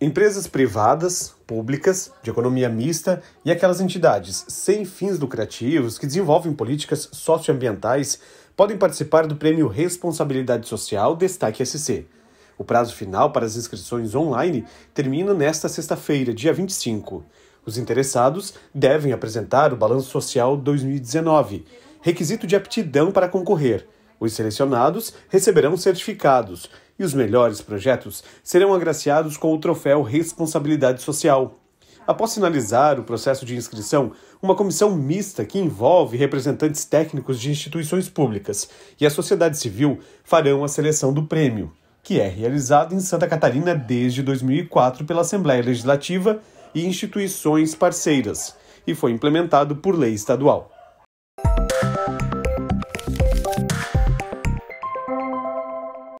Empresas privadas, públicas, de economia mista e aquelas entidades sem fins lucrativos que desenvolvem políticas socioambientais podem participar do Prêmio Responsabilidade Social Destaque SC. O prazo final para as inscrições online termina nesta sexta-feira, dia 25. Os interessados devem apresentar o Balanço Social 2019, requisito de aptidão para concorrer os selecionados receberão certificados e os melhores projetos serão agraciados com o troféu Responsabilidade Social. Após finalizar o processo de inscrição, uma comissão mista que envolve representantes técnicos de instituições públicas e a sociedade civil farão a seleção do prêmio, que é realizado em Santa Catarina desde 2004 pela Assembleia Legislativa e instituições parceiras, e foi implementado por lei estadual.